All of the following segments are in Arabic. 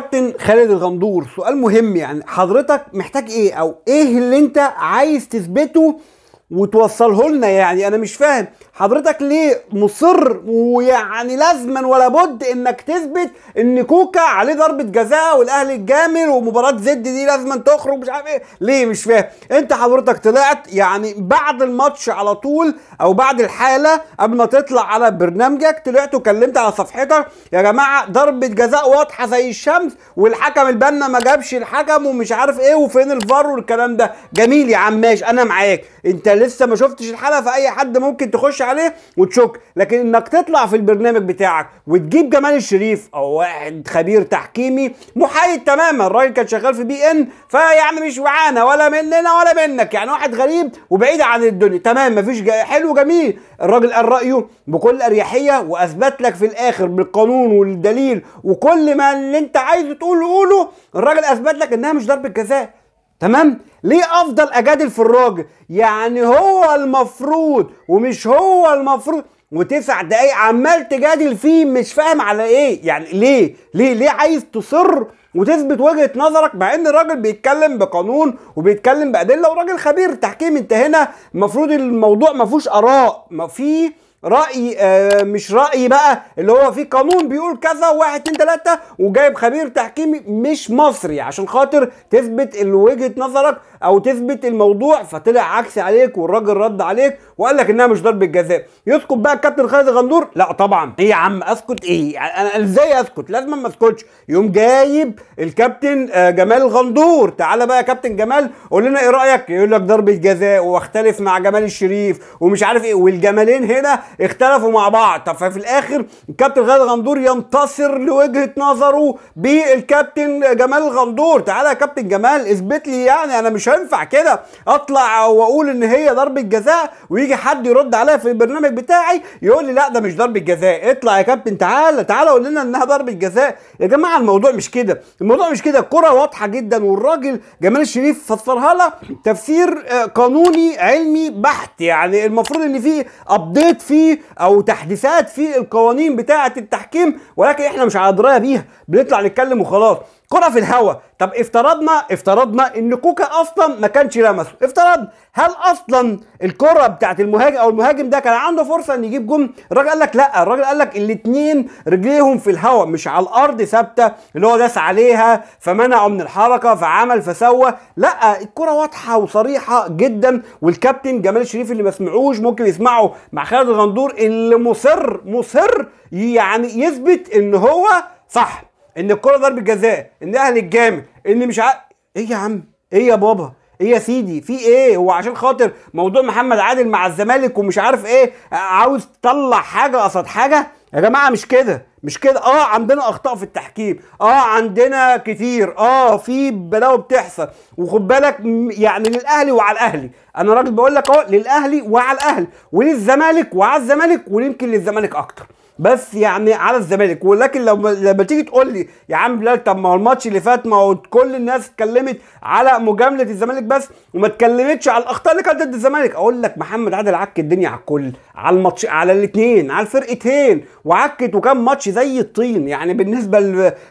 كابتن خالد الغندور سؤال مهم يعني حضرتك محتاج ايه او ايه اللي انت عايز تثبته وتوصله لنا يعني انا مش فاهم حضرتك ليه مصر ويعني لازما ولا بد انك تثبت ان كوكا عليه ضربه جزاء والاهلي الجامل ومباراه زد دي لازما تخرج مش عارف ايه ليه مش فاهم انت حضرتك طلعت يعني بعد الماتش على طول او بعد الحاله قبل ما تطلع على برنامجك طلعت وكلمت على صفحتك يا جماعه ضربه جزاء واضحه زي الشمس والحكم البنا ما جابش الحكم ومش عارف ايه وفين الفار والكلام ده جميل يا عم ماشي انا معاك انت لسه ما شفتش الحلقه فاي حد ممكن تخش عليه وتشك لكن انك تطلع في البرنامج بتاعك وتجيب جمال الشريف او واحد خبير تحكيمي محايد تماما الراجل كان شغال في بي ان فيعني مش معانا ولا مننا ولا منك يعني واحد غريب وبعيد عن الدنيا تمام مفيش حلو جميل الراجل قال رايه بكل اريحيه واثبت لك في الاخر بالقانون والدليل وكل ما اللي انت عايزه تقوله قوله الراجل اثبت لك انها مش ضربه جزاء تمام ليه افضل اجادل في الراجل يعني هو المفروض ومش هو المفروض وتسع دقايق عمال تجادل فيه مش فاهم على ايه يعني ليه ليه ليه عايز تصر وتثبت وجهه نظرك مع ان الراجل بيتكلم بقانون وبيتكلم بادله وراجل خبير تحكيم انت هنا المفروض الموضوع ما فيهوش اراء ما فيه راي آه، مش راي بقى اللي هو في قانون بيقول كذا واحد اتنين تلاته وجايب خبير تحكيمي مش مصري عشان خاطر تثبت وجهه نظرك او تثبت الموضوع فطلع عكس عليك والراجل رد عليك وقال لك انها مش ضربه جزاء يسكت بقى الكابتن خالد غندور لا طبعا ايه يا عم اسكت ايه انا ازاي اسكت لازم ما اسكتش يوم جايب الكابتن آه، جمال غندور تعالى بقى يا كابتن جمال قول لنا ايه رايك يقول لك ضربه جزاء واختلف مع جمال الشريف ومش عارف ايه والجمالين هنا اختلفوا مع بعض طب ففي الاخر الكابتن خالد غندور ينتصر لوجهه نظره بالكابتن جمال الغندور تعالى يا كابتن جمال اثبت لي يعني انا مش هينفع كده اطلع واقول ان هي ضربه جزاء ويجي حد يرد عليا في البرنامج بتاعي يقول لي لا ده مش ضربه جزاء اطلع يا كابتن تعالى تعالى قول لنا انها ضربه جزاء يا جماعه الموضوع مش كده الموضوع مش كده الكره واضحه جدا والراجل جمال الشريف فسرها لها تفسير آه، قانوني علمي بحت يعني المفروض ان في ابديت في في او تحديثات في القوانين بتاعه التحكيم ولكن احنا مش على درايه بيها بنطلع نتكلم وخلاص كرة في الهواء طب افترضنا افترضنا ان كوكا اصلا ما كانش لمسه افترضنا هل اصلا الكرة بتاعت المهاجم او المهاجم ده كان عنده فرصة ان يجيب جون الراجل قال لك لا الراجل قال لك الاتنين رجليهم في الهواء مش على الارض ثابتة اللي هو داس عليها فمنعه من الحركة فعمل فسوى لا الكرة واضحة وصريحة جدا والكابتن جمال الشريف اللي ما سمعوش ممكن يسمعه مع خالد الغندور اللي مصر مصر يعني يثبت ان هو صح ان الكره ضربه جزاء ان الاهلي الجامد ان مش عارف ايه يا عم ايه يا بابا ايه يا سيدي في ايه هو عشان خاطر موضوع محمد عادل مع الزمالك ومش عارف ايه عاوز تطلع حاجه قصاد حاجه يا جماعه مش كده مش كده اه عندنا اخطاء في التحكيم اه عندنا كتير اه في بلاوي بتحصل وخد بالك يعني للاهلي وعلى الاهلي انا راجل بقول لك اهو للاهلي وعلى الاهلي وللزمالك وعلى الزمالك ويمكن للزمالك اكتر بس يعني على الزمالك ولكن لو لما تيجي تقول لي يا عم بلال طب ما هو الماتش اللي فات ما هو كل الناس اتكلمت على مجامله الزمالك بس وما اتكلمتش على الاخطاء اللي كانت ضد الزمالك اقول لك محمد عادل عك الدنيا على الكل على الماتش على الاثنين على الفرقتين وعكت وكان ماتش زي الطين يعني بالنسبه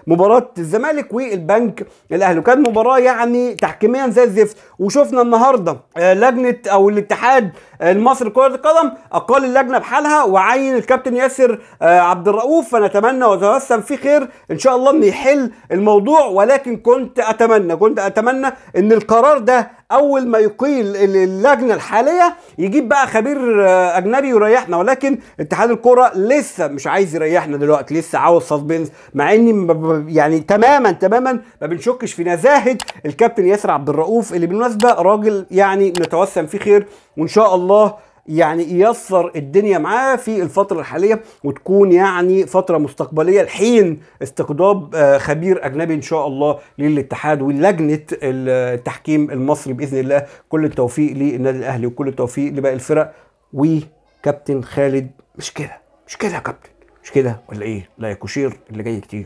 لمباراه الزمالك والبنك الاهلي وكانت مباراه يعني تحكيميا زي الزفت وشفنا النهارده آه، لجنه او الاتحاد آه، المصري لكره القدم اقال اللجنه بحالها وعين الكابتن ياسر آه، عبد الرؤوف فنتمنى وتيسم فيه خير ان شاء الله ان يحل الموضوع ولكن كنت اتمنى كنت اتمنى ان القرار ده اول ما يقيل اللجنه الحاليه يجيب بقى خبير آه، اجنبي يريحنا ولكن اتحاد الكوره لسه مش عايز يريحنا دلوقتي لسه عاوز سسبنس مع اني يعني تماما تماما ما بنشكش في نزاهه الكابتن ياسر عبد الرؤوف اللي بالمناسبه راجل يعني نتوسم فيه خير وان شاء الله يعني ييسر الدنيا معاه في الفتره الحاليه وتكون يعني فتره مستقبليه لحين استقطاب آه، خبير اجنبي ان شاء الله للاتحاد ولجنه التحكيم المصري باذن الله كل التوفيق للنادي الاهلي وكل التوفيق لباقي الفرق وكابتن خالد مش كده مش كده يا كابتن مش كده ولا ايه لا يا كوشير اللي جاي كتير